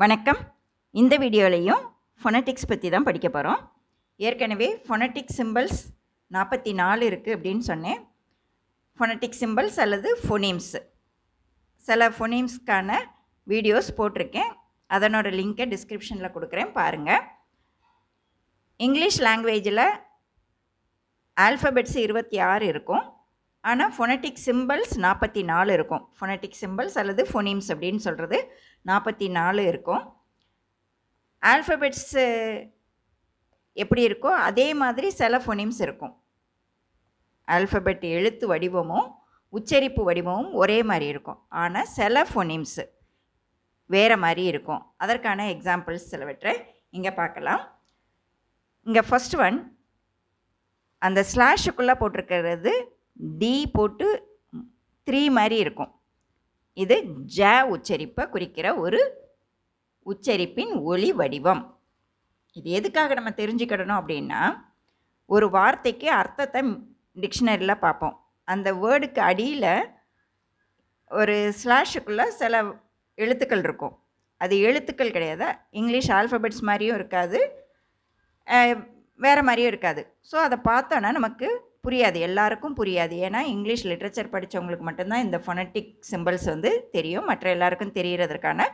வணக்கம் இந்த வீடியோலையும் ஃபொனட்டிக்ஸ் பற்றி தான் படிக்க போகிறோம் ஏற்கனவே ஃபொனட்டிக் சிம்பிள்ஸ் நாற்பத்தி நாலு இருக்குது அப்படின்னு சொன்னேன் ஃபொனட்டிக் சிம்பிள்ஸ் அல்லது ஃபொனீம்ஸ் சில ஃபொனீம்ஸ்க்கான வீடியோஸ் போட்டிருக்கேன் அதனோட லிங்க்கை டிஸ்கிரிப்ஷனில் கொடுக்குறேன் பாருங்கள் இங்கிலீஷ் லாங்குவேஜில் ஆல்ஃபபெட்ஸ் இருபத்தி ஆறு இருக்கும் ஆனால் ஃபொனட்டிக் சிம்பிள்ஸ் நாற்பத்தி நாலு இருக்கும் ஃபொனட்டிக் சிம்பிள்ஸ் அல்லது ஃபொனிம்ஸ் அப்படின்னு சொல்கிறது நாற்பத்தி நாலு இருக்கும் ஆல்ஃபபெட்ஸு எப்படி இருக்கோ அதே மாதிரி சில ஃபொனிம்ஸ் இருக்கும் ஆல்ஃபபெட் எழுத்து வடிவமும் உச்சரிப்பு வடிவமும் ஒரே மாதிரி இருக்கும் ஆனால் சில ஃபொனீம்ஸு வேறு மாதிரி இருக்கும் அதற்கான எக்ஸாம்பிள்ஸ் சிலவற்றை இங்கே பார்க்கலாம் இங்கே ஃபஸ்ட் ஒன் அந்த ஸ்லாஷுக்குள்ளே போட்டிருக்கிறது டி போட்டு த்ரீ மாதிரி இருக்கும் இது ஜ உச்சரிப்பை குறிக்கிற ஒரு உச்சரிப்பின் ஒளி வடிவம் இது எதுக்காக நம்ம தெரிஞ்சுக்கிடணும் அப்படின்னா ஒரு வார்த்தைக்கு அர்த்தத்தை டிக்ஷனரியில் பார்ப்போம் அந்த வேர்டுக்கு அடியில் ஒரு ஸ்லாஷுக்குள்ளே சில எழுத்துக்கள் இருக்கும் அது எழுத்துக்கள் கிடையாது இங்கிலீஷ் ஆல்ஃபபெட்ஸ் மாதிரியும் இருக்காது வேறு மாதிரியும் இருக்காது ஸோ அதை பார்த்தோன்னா நமக்கு புரியாது எல்லாருக்கும் புரியாது ஏன்னா இங்கிலீஷ் லிட்ரேச்சர் படித்தவங்களுக்கு மட்டும்தான் இந்த ஃபொனட்டிக் சிம்பிள்ஸ் வந்து தெரியும் மற்ற எல்லாருக்கும் தெரிகிறதுக்கான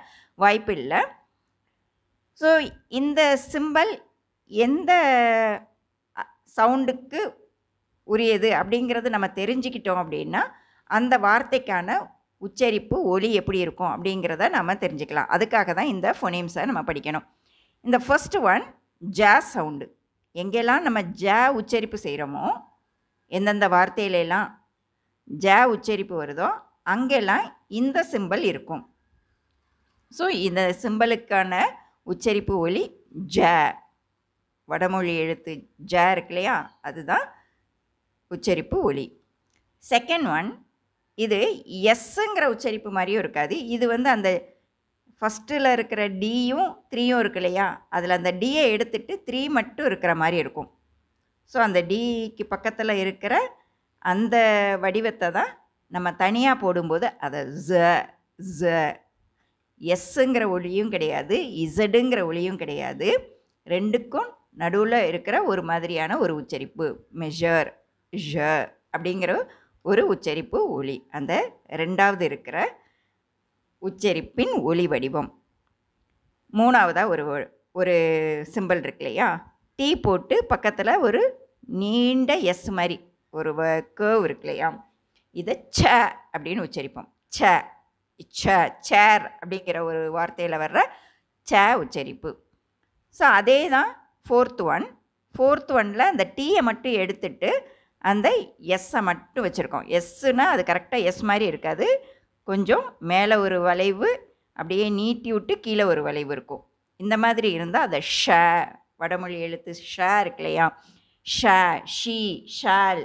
வாய்ப்பு இல்லை ஸோ இந்த சிம்பிள் எந்த சவுண்டுக்கு உரியது அப்படிங்கிறது நம்ம தெரிஞ்சுக்கிட்டோம் அப்படின்னா அந்த வார்த்தைக்கான உச்சரிப்பு ஒலி எப்படி இருக்கும் அப்படிங்கிறத நம்ம தெரிஞ்சுக்கலாம் அதுக்காக தான் இந்த ஃபொனீம்ஸை நம்ம படிக்கணும் இந்த ஃபஸ்ட்டு ஒன் ஜா சவுண்டு எங்கெல்லாம் நம்ம ஜ உச்சரிப்பு செய்கிறோமோ எந்தெந்த வார்த்தையிலெல்லாம் ஜ உச்சரிப்பு வருதோ அங்கெல்லாம் இந்த சிம்பல் இருக்கும் ஸோ இந்த சிம்பலுக்கான உச்சரிப்பு ஒலி ஜ வடமொழி எழுத்து ஜ இருக்கு இல்லையா அதுதான் உச்சரிப்பு ஒளி செகண்ட் ஒன் இது எஸ்ஸுங்கிற உச்சரிப்பு மாதிரியும் இருக்காது இது வந்து அந்த ஃபஸ்ட்டில் இருக்கிற டியும் த்ரீயும் இருக்கு இல்லையா அதில் அந்த டியை எடுத்துகிட்டு த்ரீ மட்டும் இருக்கிற மாதிரி இருக்கும் ஸோ அந்த டிக்கு பக்கத்தில் இருக்கிற அந்த வடிவத்தை தான் நம்ம தனியாக போடும்போது அதை ஜ ஜ எஸ்ஸுங்கிற ஒளியும் கிடையாது இசடுங்கிற ஒளியும் கிடையாது ரெண்டுக்கும் நடுவில் இருக்கிற ஒரு மாதிரியான ஒரு உச்சரிப்பு மெஷர் ஷ அப்படிங்கிற ஒரு உச்சரிப்பு ஒளி அந்த ரெண்டாவது இருக்கிற உச்சரிப்பின் ஒளி வடிவம் மூணாவதாக ஒரு ஒரு சிம்பிள் இருக்கு இல்லையா டீ போட்டு பக்கத்தில் ஒரு நீண்ட எஸ் மாதிரி ஒரு கேர்வ் இருக்கு இல்லையா இதை ச அப்படின்னு உச்சரிப்போம் ச ச சேர் அப்படிங்கிற ஒரு வார்த்தையில் வர்ற ச உச்சரிப்பு ஸோ அதே தான் ஃபோர்த்து ஒன் ஃபோர்த்து ஒனில் அந்த டீயை மட்டும் எடுத்துட்டு அந்த எஸ்ஸை மட்டும் வச்சுருக்கோம் எஸ்ஸுன்னா அது கரெக்டாக எஸ் மாதிரி இருக்காது கொஞ்சம் மேலே ஒரு வளைவு அப்படியே நீட்டி விட்டு கீழே ஒரு வளைவு இருக்கும் இந்த மாதிரி இருந்தால் அதை ஷ வடமொழி எழுத்து ஷா இருக்கு இல்லையா ஷா ஷி ஷால்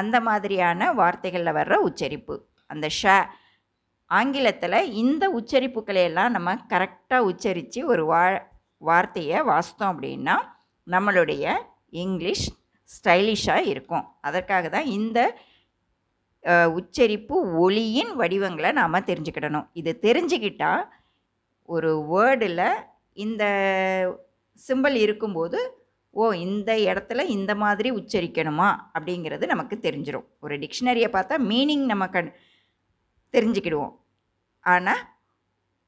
அந்த மாதிரியான வார்த்தைகளில் வர்ற உச்சரிப்பு அந்த ஷ ஆங்கிலத்தில் இந்த உச்சரிப்புகளையெல்லாம் நம்ம கரெக்டாக உச்சரித்து ஒரு வா வார்த்தையை வாசித்தோம் அப்படின்னா நம்மளுடைய இங்கிலீஷ் ஸ்டைலிஷாக இருக்கும் அதற்காக தான் இந்த உச்சரிப்பு ஒளியின் வடிவங்களை நாம் தெரிஞ்சுக்கிடணும் இது தெரிஞ்சுக்கிட்டால் ஒரு வேர்டில் இந்த சிம்பிள் இருக்கும்போது ஓ இந்த இடத்துல இந்த மாதிரி உச்சரிக்கணுமா அப்படிங்கிறது நமக்கு தெரிஞ்சிடும் ஒரு டிக்ஷனரியை பார்த்தா மீனிங் நம்ம கண் தெரிஞ்சுக்கிடுவோம் ஆனால்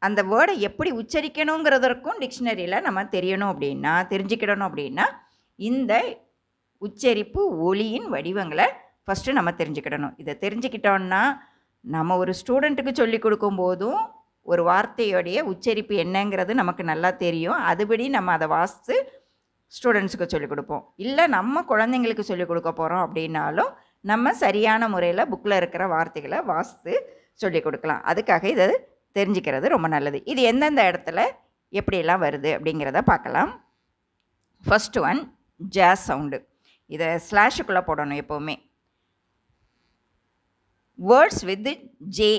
அந்த வேர்டை எப்படி உச்சரிக்கணுங்கிறதற்கும் டிக்ஷனரியில் நம்ம தெரியணும் அப்படின்னா தெரிஞ்சுக்கிடணும் அப்படின்னா இந்த உச்சரிப்பு ஒளியின் வடிவங்களை ஃபஸ்ட்டு நம்ம தெரிஞ்சுக்கிடணும் இதை தெரிஞ்சுக்கிட்டோன்னா நம்ம ஒரு ஸ்டூடெண்ட்டுக்கு சொல்லி கொடுக்கும்போதும் ஒரு வார்த்தையோடைய உச்சரிப்பு என்னங்கிறது நமக்கு நல்லா தெரியும் அதுபடி நம்ம அதை வாசித்து ஸ்டூடெண்ட்ஸுக்கு சொல்லிக் கொடுப்போம் இல்லை நம்ம குழந்தைங்களுக்கு சொல்லிக் கொடுக்க போகிறோம் அப்படின்னாலும் நம்ம சரியான முறையில் புக்கில் இருக்கிற வார்த்தைகளை வாசித்து சொல்லிக் கொடுக்கலாம் அதுக்காக இதை தெரிஞ்சுக்கிறது ரொம்ப நல்லது இது எந்தெந்த இடத்துல எப்படியெல்லாம் வருது அப்படிங்கிறத பார்க்கலாம் ஃபஸ்ட்டு ஒன் ஜாஸ் சவுண்டு இதை ஸ்லாஷுக்குள்ளே போடணும் எப்போவுமே வேர்ட்ஸ் வித் ஜே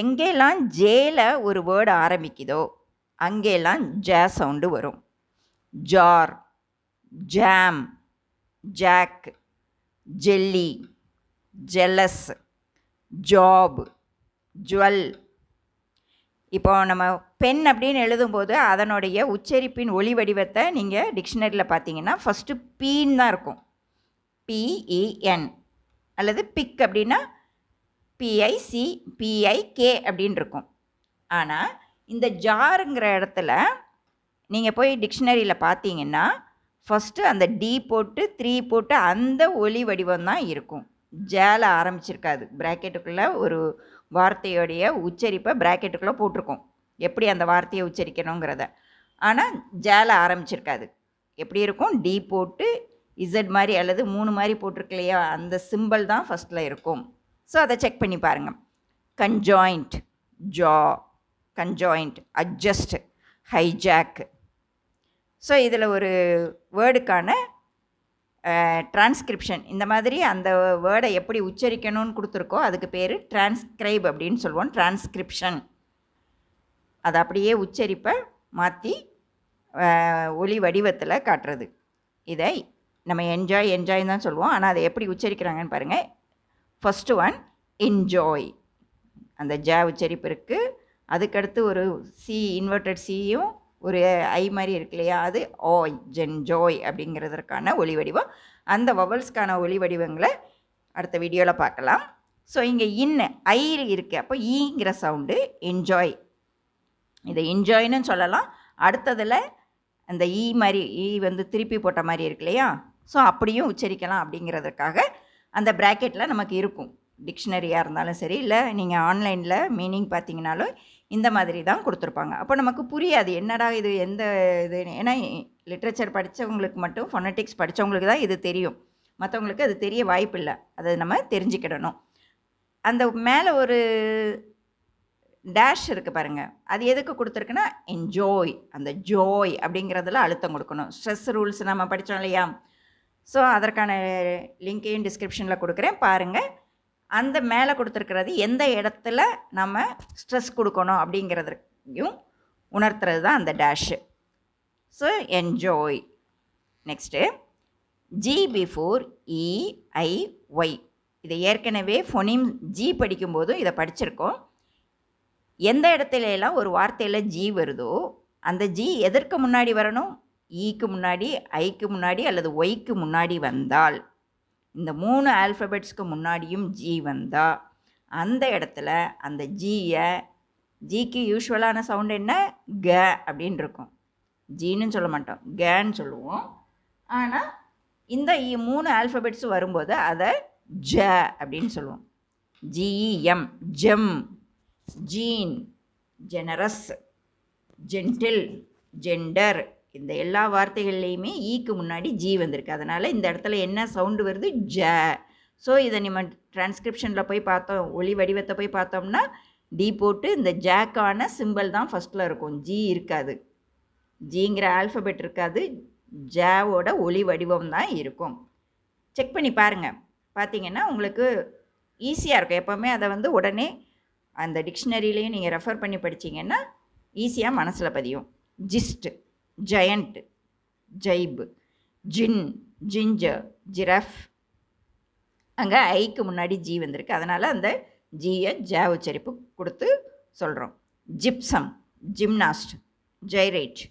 எங்கெல்லாம் ஜேல ஒரு வேர்டு ஆரம்பிக்குதோ அங்கெல்லாம் ஜே சவுண்டு வரும் jar jam jack jelly jealous job jewel இப்போ நம்ம பெண் அப்படின்னு எழுதும்போது அதனுடைய உச்சரிப்பின் ஒளி வடிவத்தை நீங்கள் டிக்ஷனரியில் பார்த்தீங்கன்னா ஃபஸ்ட்டு பீன் தான் இருக்கும் பிஇஎன் அல்லது பிக் அப்படின்னா பிஐசி பிஐகே அப்படின்னு இருக்கும் ஆனால் இந்த ஜாருங்கிற இடத்துல நீங்கள் போய் டிக்ஷனரியில் பார்த்தீங்கன்னா ஃபஸ்ட்டு அந்த டி போட்டு த்ரீ போட்டு அந்த ஒலி வடிவம் தான் இருக்கும் ஜேல ஆரம்பிச்சிருக்காது ப்ராக்கெட்டுக்குள்ளே ஒரு வார்த்தையோடைய உச்சரிப்பை ப்ராக்கெட்டுக்குள்ளே போட்டிருக்கோம் எப்படி அந்த வார்த்தையை உச்சரிக்கணுங்கிறத ஆனால் ஜேல ஆரம்பிச்சிருக்காது எப்படி இருக்கும் டி போட்டு இசட் மாதிரி அல்லது மூணு மாதிரி போட்டிருக்கலையா அந்த சிம்பிள் தான் ஃபஸ்ட்டில் இருக்கும் ஸோ அதை செக் பண்ணி பாருங்கள் கன்ஜாயிண்ட் ஜா கன்ஜாயிண்ட் அட்ஜஸ்ட் ஹைஜாக் ஸோ இதில் ஒரு வேர்டுக்கான டிரான்ஸ்கிரிப்ஷன் இந்த மாதிரி அந்த வேர்டை எப்படி உச்சரிக்கணும்னு கொடுத்துருக்கோ அதுக்கு பேர் டிரான்ஸ்கிரைப் அப்படின்னு சொல்லுவோம் டிரான்ஸ்கிரிப்ஷன் அதை அப்படியே உச்சரிப்பை மாற்றி ஒளி வடிவத்தில் காட்டுறது இதை நம்ம என்ஜாய் என்ஜாய் தான் சொல்லுவோம் ஆனால் அதை எப்படி உச்சரிக்கிறாங்கன்னு பாருங்கள் ஃபஸ்ட்டு ஒன் என்ஜாய் அந்த ஜா உச்சரிப்பு இருக்குது அதுக்கடுத்து ஒரு சி இன்வெர்டட் சியும் ஒரு ஐ மாதிரி இருக்கு இல்லையா அது ஓய் ஜென் ஜோய் அப்படிங்கிறதுக்கான ஒளி வடிவம் அந்த வவல்ஸ்க்கான ஒளி வடிவங்களை அடுத்த வீடியோவில் பார்க்கலாம் ஸோ இங்கே இன்னு ஐ இருக்குது அப்போ ஈங்கிற சவுண்டு என்ஜாய் இதை என்ஜாய்னு சொல்லலாம் அடுத்ததில் அந்த ஈ e மாதிரி ஈ e வந்து திருப்பி போட்ட மாதிரி இருக்கு இல்லையா ஸோ அப்படியும் உச்சரிக்கலாம் அப்படிங்கிறதுக்காக அந்த ப்ராக்கெட்டில் நமக்கு இருக்கும் டிக்ஷனரியாக இருந்தாலும் சரி இல்லை நீங்கள் ஆன்லைனில் மீனிங் பார்த்தீங்கனாலும் இந்த மாதிரி தான் கொடுத்துருப்பாங்க அப்போ நமக்கு புரியாது என்னடா இது எந்த இது ஏன்னா லிட்ரேச்சர் படித்தவங்களுக்கு மட்டும் ஃபொனட்டிக்ஸ் படித்தவங்களுக்கு தான் இது தெரியும் மற்றவங்களுக்கு அது தெரிய வாய்ப்பில்லை அதை நம்ம தெரிஞ்சுக்கிடணும் அந்த மேலே ஒரு டேஷ் இருக்குது பாருங்கள் அது எதுக்கு கொடுத்துருக்குன்னா என்ஜாய் அந்த ஜோய் அப்படிங்கிறதுல அழுத்தம் கொடுக்கணும் ஸ்ட்ரெஸ் ரூல்ஸ் நம்ம படித்தோம் இல்லையா ஸோ அதற்கான லிங்க்கையும் டிஸ்கிரிப்ஷனில் கொடுக்குறேன் பாருங்கள் அந்த மேலே கொடுத்துருக்கிறது எந்த இடத்துல நம்ம ஸ்ட்ரெஸ் கொடுக்கணும் அப்படிங்கிறதையும் உணர்த்துறது தான் அந்த dash so enjoy next G before E I Y ஏற்கனவே ஃபொனீம் ஜி படிக்கும்போதும் இதை படிச்சிருக்கோம் எந்த இடத்துல எல்லாம் ஒரு வார்த்தையில் ஜி வருதோ அந்த ஜி எதற்கு முன்னாடி வரணும் ஈக்கு முன்னாடி ஐக்கு முன்னாடி அல்லது ஒய்க்கு முன்னாடி வந்தால் இந்த மூணு ஆல்ஃபபெட்ஸ்க்கு முன்னாடியும் ஜி வந்தால் அந்த இடத்துல அந்த ஜியை ஜிக்கு யூஸ்வலான சவுண்டு என்ன க அப்படின் இருக்கும் ஜீன்னு சொல்ல மாட்டோம் கேன்னு சொல்லுவோம் ஆனால் இந்த மூணு ஆல்ஃபபெட்ஸ் வரும்போது அதை ஜ அப்படின்னு சொல்லுவோம் G E M gem gene generous gentle gender இந்த எல்லா வார்த்தைகள்லேயுமே ஈக்கு முன்னாடி ஜி வந்திருக்கு அதனால் இந்த இடத்துல என்ன சவுண்டு வருது ஜ ஸோ இதை நம்ம டிரான்ஸ்கிரிப்ஷனில் போய் பார்த்தோம் ஒளி வடிவத்தை போய் பார்த்தோம்னா டி போட்டு இந்த ஜாக்கான சிம்பிள் தான் ஃபஸ்ட்டில் இருக்கும் ஜி இருக்காது ஜிங்கிற ஆல்ஃபபெட் இருக்காது ஜாவோட ஒளி வடிவம் தான் இருக்கும் செக் பண்ணி பாருங்கள் பார்த்தீங்கன்னா உங்களுக்கு ஈஸியாக இருக்கும் எப்போவுமே அதை வந்து உடனே அந்த டிக்ஷனரியிலையும் நீங்கள் ரெஃபர் பண்ணி படித்தீங்கன்னா ஈஸியாக மனசில் பதியும் gist giant gibe gin ginger giraffe அங்கே ஐக்கு முன்னாடி ஜி வந்திருக்கு அதனால் அந்த ஜியை ஜா உச்சரிப்பு கொடுத்து சொல்கிறோம் gypsum gymnast gyrate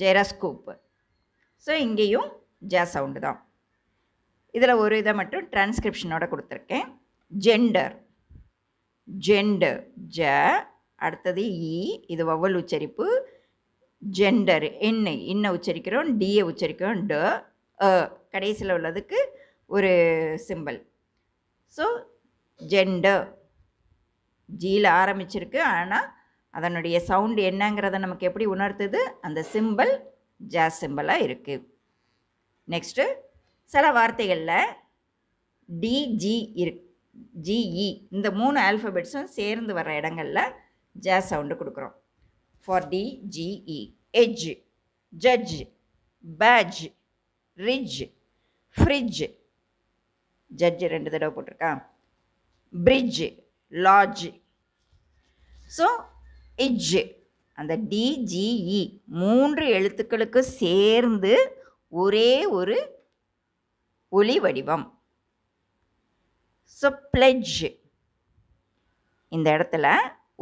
gyroscope so இங்கேயும் ஜே சவுண்டு தான் இதில் ஒரு இதை மட்டும் டிரான்ஸ்கிரிப்ஷனோட கொடுத்துருக்கேன் ஜெண்டர் ஜெண்டர் ஜ அடுத்தது இ e, இது ஒவ்வொரு உச்சரிப்பு ஜெண்டர் என்னை என்ன உச்சரிக்கிறோம் டிஏ உச்சரிக்கிறோம் ட கடைசியில் உள்ளதுக்கு ஒரு சிம்பிள் ஸோ ஜெண்டர் ஜியில் ஆரம்பிச்சிருக்கு ஆனால் அதனுடைய சவுண்டு என்னங்கிறத நமக்கு எப்படி உணர்த்துது அந்த சிம்பிள் ஜாஸ் சிம்பிளாக இருக்குது நெக்ஸ்ட்டு சில வார்த்தைகளில் டிஜி இரு ஜிஇ e, இந்த மூணு ஆல்ஃபபெட்ஸும் சேர்ந்து வர இடங்களில் ஜாஸ் சவுண்டு கொடுக்குறோம் for DGE. Edge, judge, badge, ridge, fridge. Judge ரெண்டு தடவை போட்டிருக்கான் பிரிட்ஜ் லாட்ஜ் ஸோ இஜ் அந்த டிஜிஇ e மூன்று எழுத்துக்களுக்கு சேர்ந்து ஒரே ஒரு ஒளி வடிவம் ஸோ பிளெஜ் இந்த இடத்துல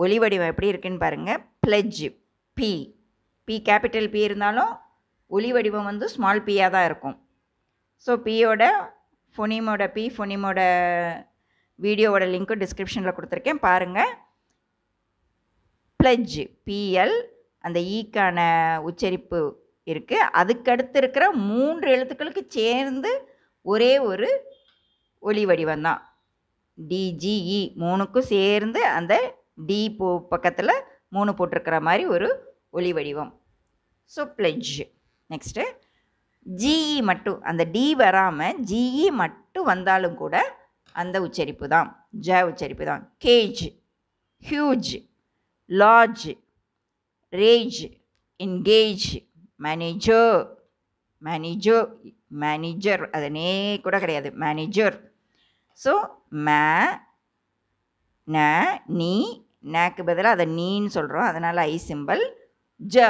ஒளி வடிவம் எப்படி இருக்குன்னு பாருங்கள் pledge P P capital P இருந்தாலும் ஒலி வடிவம் வந்து ஸ்மால் பியாக தான் இருக்கும் ஸோ பியோட ஃபொனிமோட பி ஃபொனிமோட வீடியோவோட லிங்க்கும் டிஸ்கிரிப்ஷனில் கொடுத்துருக்கேன் பாருங்கள் பிளெஜ் பிஎல் அந்த ஈக்கான e உச்சரிப்பு இருக்குது அதுக்கடுத்து இருக்கிற மூன்று எழுத்துக்களுக்கு சேர்ந்து ஒரே ஒரு ஒளி வடிவம் தான் டிஜிஇ e மூணுக்கும் சேர்ந்து அந்த டி போ பக்கத்தில் மூணு போட்டிருக்கிற மாதிரி ஒரு ஒளி வடிவம் ஸோ ப்ளெஜ் நெக்ஸ்ட்டு ஜிஇ மட்டும் அந்த டி வராமல் ஜிஇ e மட்டும் வந்தாலும் கூட அந்த உச்சரிப்பு தான் ஜ உச்சரிப்பு தான் cage huge large rage engage manager manager manager அதனே கூட கிடையாது மேனேஜர் ஸோ மே ந நீ நேக்கு பதிலாக அதை நீன்னு சொல்கிறோம் அதனால் ஐ சிம்பிள் ஜ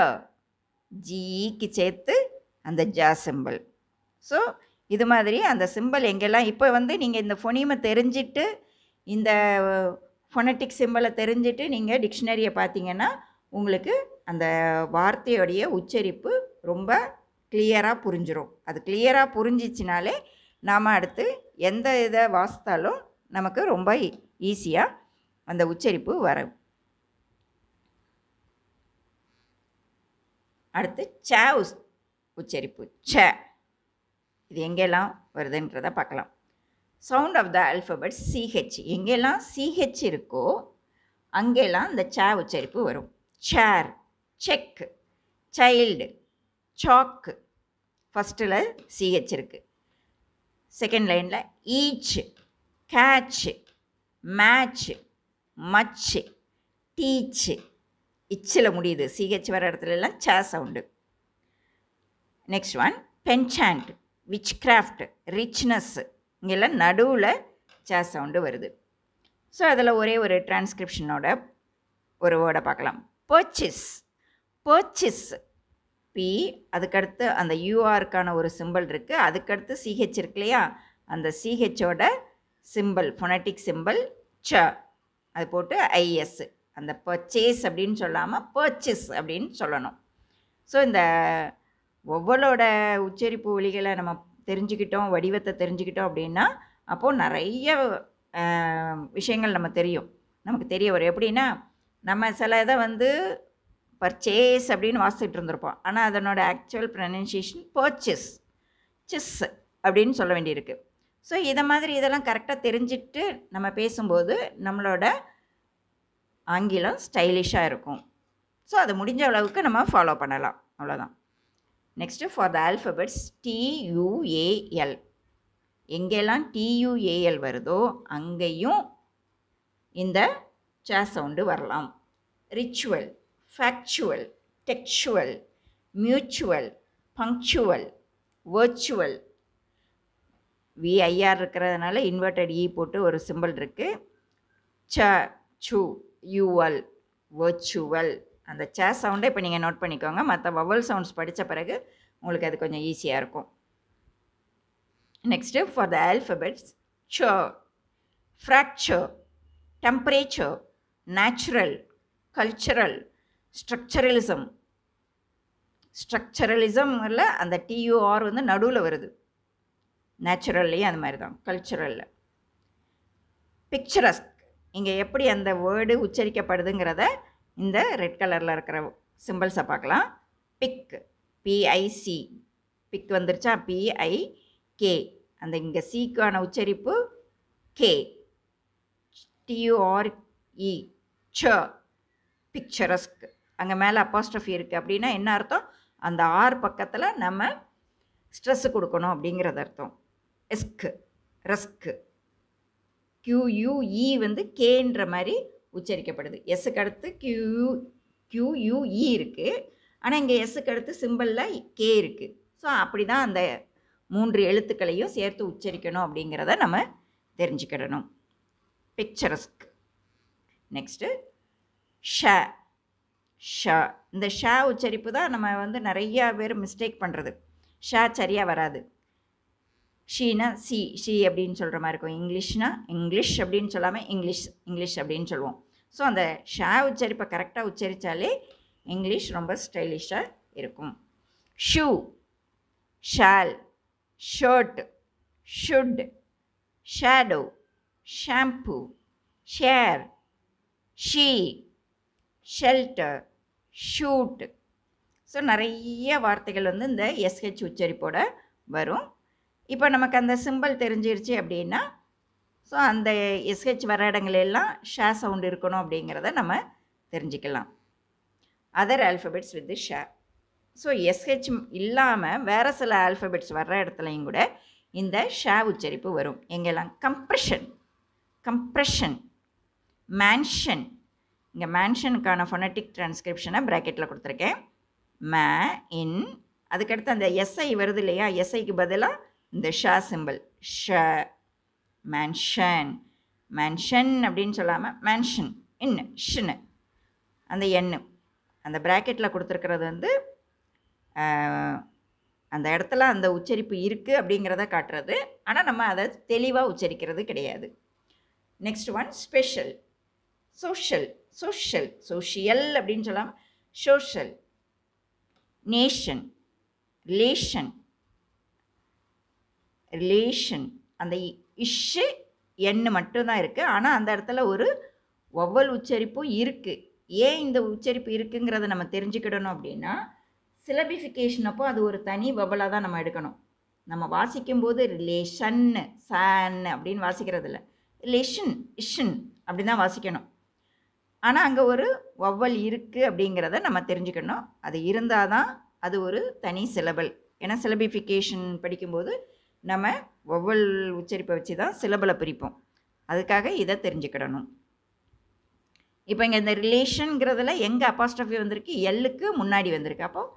ஜிக்கு சேர்த்து அந்த ஜ சிம்பிள் ஸோ இது மாதிரி அந்த சிம்பிள் எங்கெல்லாம் இப்போ வந்து நீங்கள் இந்த ஃபொனிமை தெரிஞ்சிட்டு இந்த ஃபொனட்டிக் சிம்பிளை தெரிஞ்சுட்டு நீங்கள் டிக்ஷனரியை பார்த்தீங்கன்னா உங்களுக்கு அந்த வார்த்தையுடைய உச்சரிப்பு ரொம்ப கிளியராக புரிஞ்சிடும் அது கிளியராக புரிஞ்சிச்சினாலே நாம் அடுத்து எந்த இதை வாசித்தாலும் நமக்கு ரொம்ப ஈஸியாக அந்த உச்சரிப்பு வரும் அடுத்து ச உச்சரிப்பு ச இது எங்கெல்லாம் வருதுன்றத பார்க்கலாம் sound of the alphabet C H எங்கெல்லாம் சிஹெச் இருக்கோ அங்கெல்லாம் அந்த ச உச்சரிப்பு வரும் சேர் செக் சைல்டு சாக்கு ஃபஸ்ட்டில் சிஹெச் இருக்குது செகண்ட் லைனில் each catch match much teach இச்சில் முடியுது சிஹெச் வர இடத்துலலாம் ச sound next one penchant witchcraft richness இங்கெல்லாம் நடுவில் ச சவுண்டு வருது ஸோ அதில் ஒரே ஒரு டிரான்ஸ்கிரிப்ஷனோட ஒரு வேர்டை பார்க்கலாம் பர்ச்சிஸ் பர்ச்சிஸ் பி அதுக்கடுத்து அந்த யூஆருக்கான ஒரு சிம்பிள் இருக்குது அதுக்கடுத்து சிஹெச் இருக்கு இல்லையா அந்த சிஹெச்சோட சிம்பிள் ஃபொனட்டிக் சிம்பிள் ச அது போட்டு ஐஎஸ் அந்த பர்ச்சேஸ் அப்படின்னு சொல்லாமல் பர்ச்சேஸ் அப்படின்னு சொல்லணும் ஸோ இந்த ஒவ்வொருளோட உச்சரிப்பு ஒலிகளை நம்ம தெரிஞ்சுக்கிட்டோம் வடிவத்தை தெரிஞ்சுக்கிட்டோம் அப்படின்னா அப்போது நிறைய விஷயங்கள் நம்ம தெரியும் நமக்கு தெரிய வரும் எப்படின்னா நம்ம சில இதை வந்து பர்ச்சேஸ் அப்படின்னு வாசிச்சுட்டு இருந்திருப்போம் ஆனால் அதனோட ஆக்சுவல் ப்ரனன்சியேஷன் பர்ச்சேஸ் சிஸ் அப்படின்னு சொல்ல வேண்டியிருக்கு ஸோ இதை மாதிரி இதெல்லாம் கரெக்டாக தெரிஞ்சிட்டு நம்ம பேசும்போது நம்மளோட ஆங்கிலம் ஸ்டைலிஷாக இருக்கும் ஸோ அது முடிஞ்ச அளவுக்கு நம்ம ஃபாலோ பண்ணலாம் அவ்வளோதான் next for the alphabets T U A L எங்கெல்லாம் டியூஏஎல் வருதோ அங்கேயும் இந்த சே சவுண்டு வரலாம் ritual factual textual mutual punctual virtual V I R இருக்கிறதுனால இன்வெர்டட் இ e போட்டு ஒரு சிம்பிள் இருக்குது ச சூ யூவல் வர்ச்சுவல் அந்த சே சவுண்டை இப்போ நீங்கள் நோட் பண்ணிக்கோங்க மற்ற வவல் சவுண்ட்ஸ் படித்த பிறகு உங்களுக்கு அது கொஞ்சம் ஈஸியாக இருக்கும் next for the alphabets so fracture temperature natural cultural structuralism ஸ்ட்ரக்சரலிசமில் அந்த டியூஆர் வந்து நடுவில் வருது நேச்சுரல்லையும் அது மாதிரி தான் கல்ச்சுரலில் பிக்சரஸ்க் இங்கே எப்படி அந்த வேர்டு உச்சரிக்கப்படுதுங்கிறத இந்த ரெட் கலரில் இருக்கிற சிம்பிள்ஸை பார்க்கலாம் பிக் பிஐசி பிக் வந்துருச்சா பிஐ கே அந்த இங்கே சிக்கான உச்சரிப்பு கே டியூஆர்இ ச பிக்சரஸ்க் அங்கே மேலே அப்பாஸ்ட்ரஃபி இருக்குது அப்படின்னா என்ன அர்த்தம் அந்த ஆர் பக்கத்தில் நம்ம ஸ்ட்ரெஸ்ஸு கொடுக்கணும் அப்படிங்கிறது அர்த்தம் எஸ்க்கு ரஸ்க்கு கியூயூஇ e வந்து கேன்ற மாதிரி உச்சரிக்கப்படுது எஸ்ஸுக்கு அடுத்து கியூ கியூயூஇ e இருக்குது ஆனால் இங்கே எஸ்ஸுக்கு அடுத்து சிம்பிளில் கே இருக்குது ஸோ அப்படி தான் அந்த மூன்று எழுத்துக்களையும் சேர்த்து உச்சரிக்கணும் அப்படிங்கிறத நம்ம தெரிஞ்சுக்கிடணும் பிக்சரஸ்க் நெக்ஸ்ட்டு ஷ ஷ இந்த ஷ உச்சரிப்பு தான் நம்ம வந்து நிறையா பேர் மிஸ்டேக் பண்ணுறது ஷ சரியாக வராது ஷீனா சி ஷி அப்படின்னு சொல்கிற மாதிரி இருக்கும் இங்கிலீஷ்னா இங்கிலீஷ் அப்படின்னு சொல்லாமல் இங்கிலீஷ் இங்கிலீஷ் அப்படின்னு சொல்லுவோம் ஸோ அந்த ஷா உச்சரிப்பை கரெக்டாக உச்சரித்தாலே இங்கிலீஷ் ரொம்ப ஸ்டைலிஷாக இருக்கும் shoe shawl shirt should shadow shampoo share she shelter shoot so நிறைய வார்த்தைகள் வந்து இந்த எஸ்ஹெச் உச்சரிப்போட வரும் இப்போ நமக்கு அந்த சிம்பிள் தெரிஞ்சிருச்சு அப்படின்னா ஸோ அந்த எஸ்ஹெச் வர இடங்களெல்லாம் ஷே சவுண்ட் இருக்கணும் அப்படிங்கிறத நம்ம தெரிஞ்சுக்கலாம் அதர் ஆல்ஃபபெட்ஸ் வித் ஷே ஸோ எஸ்ஹெச் இல்லாமல் வேறு சில ஆல்ஃபபெட்ஸ் வர்ற இடத்துலையும் கூட இந்த ஷே உச்சரிப்பு வரும் எங்கெல்லாம் கம்ப்ரெஷன் கம்ப்ரெஷன் மேன்ஷன் இங்கே மேன்ஷனுக்கான ஃபொனட்டிக் ட்ரான்ஸ்கிரிப்ஷனை ப்ராக்கெட்டில் கொடுத்துருக்கேன் மே இன் அதுக்கடுத்து அந்த எஸ்ஐ வருது இல்லையா எஸ்ஐக்கு பதிலாக இந்த ஷா சிம்பிள் ஷ மேன்ஷன் மேன்ஷன் அப்படின்னு சொல்லாமல் மேன்ஷன் இன்னு ஷின்னு அந்த எண்ணு அந்த ப்ராக்கெட்டில் கொடுத்துருக்கிறது வந்து அந்த இடத்துல அந்த உச்சரிப்பு இருக்குது அப்படிங்கிறத காட்டுறது ஆனால் நம்ம அதை தெளிவாக உச்சரிக்கிறது கிடையாது next one special social social social அப்படின்னு சொல்லாமல் சோஷியல் நேஷன் ரிலேஷன் ரிலேஷன் அந்த இஷ்ஷு எண்ணு மட்டும்தான் இருக்குது ஆனால் அந்த இடத்துல ஒரு ஒவ்வொரு உச்சரிப்பும் இருக்குது ஏன் இந்த உச்சரிப்பு இருக்குங்கிறத நம்ம தெரிஞ்சுக்கிடணும் அப்படின்னா சிலபிஃபிகேஷன் அப்போ அது ஒரு தனி வவலாக தான் நம்ம எடுக்கணும் நம்ம வாசிக்கும்போது ரிலேஷன்னு சான்னு அப்படின்னு வாசிக்கிறதில்ல ரிலேஷன் இஷன் அப்படி தான் வாசிக்கணும் ஆனால் அங்கே ஒரு ஒவ்வல் இருக்குது அப்படிங்கிறத நம்ம தெரிஞ்சுக்கணும் அது இருந்தால் தான் அது ஒரு தனி சிலபல் ஏன்னா சிலபிஃபிகேஷன் படிக்கும்போது நம்ம ஒவ்வொரு உச்சரிப்பை வச்சு தான் சிலபலை பிரிப்போம் அதுக்காக இதை தெரிஞ்சுக்கிடணும் இப்போ இங்கே இந்த ரிலேஷனுங்கிறதுல எங்கே அப்பாஸ்ட்ரஃபி வந்திருக்கு எல்லுக்கு முன்னாடி வந்திருக்கு அப்போது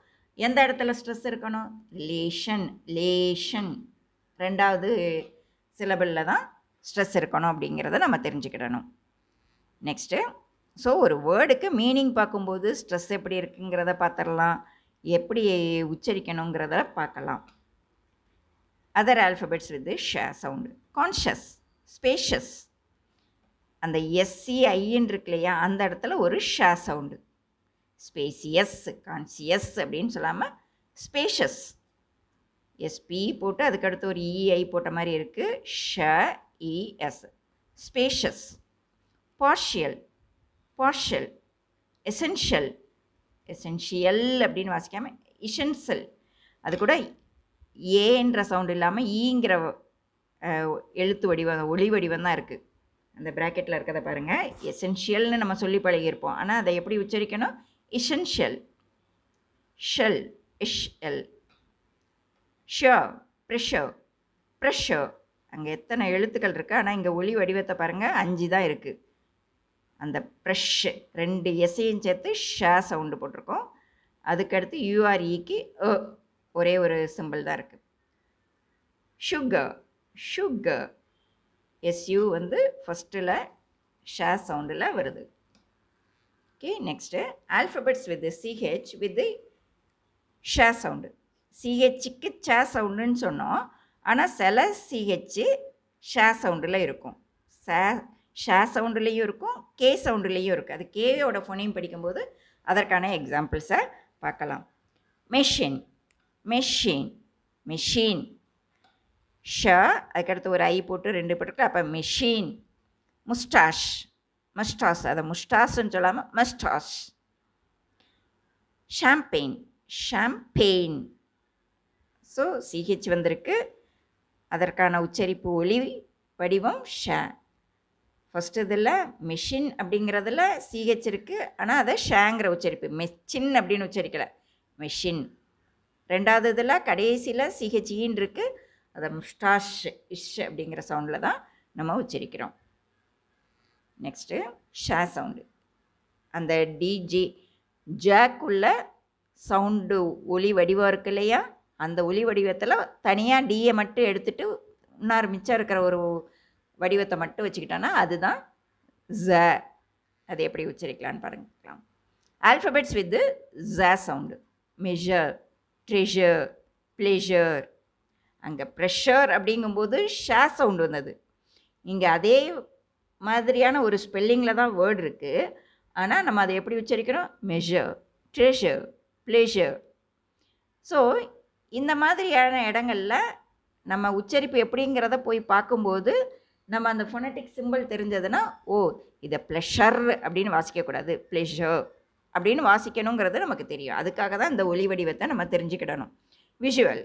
எந்த இடத்துல ஸ்ட்ரெஸ் இருக்கணும் ரிலேஷன் லேஷன் ரெண்டாவது சிலபிளில் தான் ஸ்ட்ரெஸ் இருக்கணும் அப்படிங்கிறத நம்ம தெரிஞ்சுக்கிடணும் நெக்ஸ்ட்டு ஸோ ஒரு வேர்டுக்கு மீனிங் பார்க்கும்போது ஸ்ட்ரெஸ் எப்படி இருக்குங்கிறத பார்த்துடலாம் எப்படி உச்சரிக்கணுங்கிறத பார்க்கலாம் அதர் alphabets with the ஷ சவுண்டு கான்ஷியஸ் ஸ்பேஷஸ் அந்த எஸ்சி இருக்கு இல்லையா அந்த இடத்துல ஒரு ஷ சவுண்டு ஸ்பேசியஸ் கான்சியஸ் அப்படின்னு சொல்லாமல் ஸ்பேஷஸ் எஸ்பி போட்டு அதுக்கடுத்து ஒரு இஐ e, போட்ட மாதிரி இருக்குது ஷ E S spacious partial partial essential essential அப்படின்னு வாசிக்காமல் இசென்சல் அது கூட ஏன்ற சவுண்ட் இல்லாமல் ஈங்கிற எழுத்து வடிவம் ஒளி வடிவம் தான் இருக்குது அந்த ப்ராக்கெட்டில் இருக்கிறத பாருங்கள் எசென்ஷியல்னு நம்ம சொல்லி பழகியிருப்போம் ஆனால் அதை எப்படி உச்சரிக்கணும் இசென்ஷியல் ஷெல் இஷ் எல் ஷோ ப்ரெஷோ ப்ரெஷோ அங்கே எத்தனை எழுத்துக்கள் இருக்குது ஆனால் இங்கே ஒளி வடிவத்தை பாருங்கள் அஞ்சு தான் இருக்குது அந்த ப்ரெஷ் ரெண்டு எஸ்ஸையும் சேர்த்து ஷே சவுண்டு போட்டிருக்கோம் அதுக்கடுத்து யூஆர்இக்கு ஒரே ஒரு சிம்பிள் தான் இருக்குது சுகர் சுகர் எஸ்யூ வந்து ஃபஸ்ட்டில் ஷே சவுண்டில் வருது okay next alphabets with C H with ஷே சவுண்டு சிஹெச்சுக்கு சே சவுண்டுன்னு சொன்னோம் ஆனால் சில சிஹெச்சு ஷே சவுண்டில் இருக்கும் சே ஷே சவுண்டுலேயும் இருக்கும் கே சவுண்டுலேயும் இருக்குது அது கேவியோட ஃபோனையும் படிக்கும்போது அதற்கான எக்ஸாம்பிள்ஸை பார்க்கலாம் மெஷின் மெஷின் மெஷின் ஷ அதுக்கடுத்து ஒரு ஐ போட்டு ரெண்டு போட்டுருக்கு அப்போ மெஷின் முஸ்டாஷ் மஸ்டாஸ் அதை முஸ்டாஸ்ன்னு சொல்லாமல் mustache champagne champagne so C H வந்திருக்கு அதற்கான உச்சரிப்பு ஒளி வடிவம் ஷ ஃபஸ்ட்டு இதில் மெஷின் அப்படிங்கிறதுல சிஹெச் இருக்குது ஆனால் அதை ஷேங்கிற உச்சரிப்பு மெச்சின் அப்படின்னு உச்சரிக்கலை மெஷின் ரெண்டாவது இதில் கடைசியில் சிஹெச்இன்னு இருக்குது அதை முஸ்டாஷ் இஷ் அப்படிங்கிற சவுண்டில் தான் நம்ம உச்சரிக்கிறோம் நெக்ஸ்ட்டு ஷா சவுண்டு அந்த டிஜி ஜாக்குள்ள சவுண்டு ஒலி வடிவம் இருக்கு இல்லையா அந்த ஒலி வடிவத்தில் தனியாக டியை மட்டும் எடுத்துகிட்டு இன்னொரு மிச்சம் இருக்கிற ஒரு வடிவத்தை மட்டும் வச்சுக்கிட்டோன்னா அதுதான் ஜ அதை எப்படி உச்சரிக்கலான்னு பாருங்கலாம் ஆல்ஃபபெட்ஸ் வித் ஜ சவுண்டு மெஷர் ட்ரெஷர் ப்ளேஷர் அங்கே ப்ரெஷர் அப்படிங்கும்போது ஷே சவுண்டு வந்தது இங்கே அதே மாதிரியான ஒரு ஸ்பெல்லிங்கில் தான் வேர்டு இருக்குது ஆனால் நம்ம அதை எப்படி உச்சரிக்கிறோம் மெஷர் ட்ரெஷர் ப்ளேஷர் ஸோ இந்த மாதிரியான இடங்களில் நம்ம உச்சரிப்பு எப்படிங்கிறத போய் பார்க்கும்போது நம்ம அந்த ஃபோனட்டிக் சிம்பிள் தெரிஞ்சதுன்னா ஓ இதை ப்ளஷர் அப்படின்னு வாசிக்கக்கூடாது ப்ளெஷர் அப்படின்னு வாசிக்கணுங்கிறது நமக்கு தெரியும் அதுக்காக தான் இந்த ஒளி வடிவத்தை நம்ம தெரிஞ்சுக்கிடணும் விஷுவல்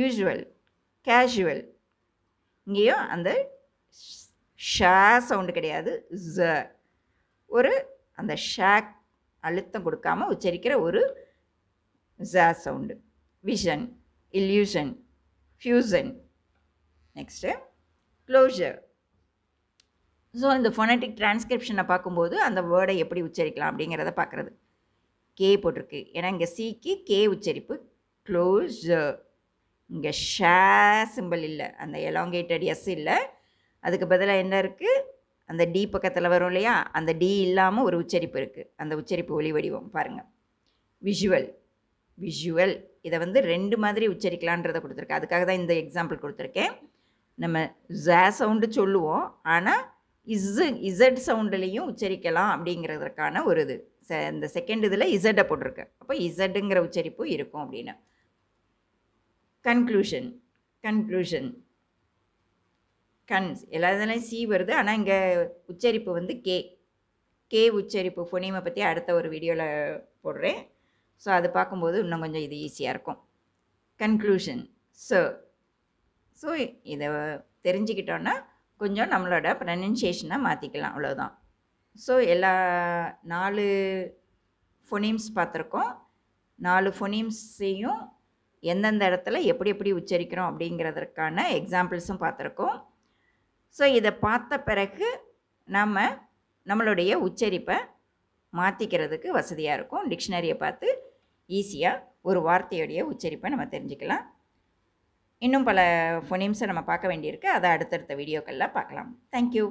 யூஷுவல் கேஷுவல் இங்கேயும் அந்த ஷே சவுண்டு கிடையாது ஜ ஒரு அந்த ஷாக் அழுத்தம் கொடுக்காமல் உச்சரிக்கிற ஒரு ஜ sound vision illusion fusion next closure so இந்த ஃபொனட்டிக் டிரான்ஸ்கிரிப்ஷனை பார்க்கும்போது அந்த வேர்டை எப்படி உச்சரிக்கலாம் அப்படிங்கிறத பார்க்குறது கே போட்டிருக்கு ஏன்னா இங்கே சிக்கு கே உச்சரிப்பு க்ளோஸ் இங்கே ஷே சிம்பிள் இல்லை அந்த எலாங்கேட்டட் எஸ் இல்லை அதுக்கு பதிலாக என்ன இருக்குது அந்த டி பக்கத்தில் வரும் இல்லையா அந்த டி இல்லாமல் ஒரு உச்சரிப்பு இருக்குது அந்த உச்சரிப்பு ஒளி வடிவம் பாருங்கள் விஷுவல் விஷுவல் இதை வந்து ரெண்டு மாதிரி உச்சரிக்கலான்றதை கொடுத்துருக்கேன் அதுக்காக தான் இந்த எக்ஸாம்பிள் கொடுத்துருக்கேன் நம்ம ஜே சவுண்டு சொல்லுவோம் ஆனால் இஸ்ஸு இசட் சவுண்டுலேயும் உச்சரிக்கலாம் அப்படிங்கிறதுக்கான ஒரு இது இந்த செகண்ட் இதில் இசட்டை போட்டிருக்கு அப்போ இசட்டுங்கிற உச்சரிப்பு இருக்கும் அப்படின்னு கன்க்ளூஷன் கன்க்ளூஷன் கன்ஸ் எல்லா சி வருது ஆனால் இங்கே உச்சரிப்பு வந்து கே கே உச்சரிப்பு ஃபொனீமை பற்றி அடுத்த ஒரு வீடியோவில் போடுறேன் ஸோ அது பார்க்கும்போது இன்னும் கொஞ்சம் இது ஈஸியாக இருக்கும் கன்க்ளூஷன் ஸோ ஸோ இதை தெரிஞ்சுக்கிட்டோன்னா கொஞ்சம் நம்மளோட ப்ரனன்சியேஷனை மாற்றிக்கலாம் அவ்வளோதான் ஸோ எல்லா நாலு ஃபொனீம்ஸ் பார்த்துருக்கோம் நாலு ஃபொனீம்ஸையும் எந்தெந்த இடத்துல எப்படி எப்படி உச்சரிக்கிறோம் அப்படிங்கிறதுக்கான எக்ஸாம்பிள்ஸும் பார்த்துருக்கோம் ஸோ இதை பார்த்த பிறகு நாம் நம்மளுடைய உச்சரிப்பை மாற்றிக்கிறதுக்கு வசதியாக இருக்கும் டிக்ஷனரியை பார்த்து ஈஸியாக ஒரு வார்த்தையுடைய உச்சரிப்பை நம்ம தெரிஞ்சுக்கலாம் இன்னும் பல ஃபோனீம்ஸை நம்ம பார்க்க வேண்டியிருக்கு அதை அடுத்தடுத்த வீடியோக்களில் பார்க்கலாம் தேங்க்யூ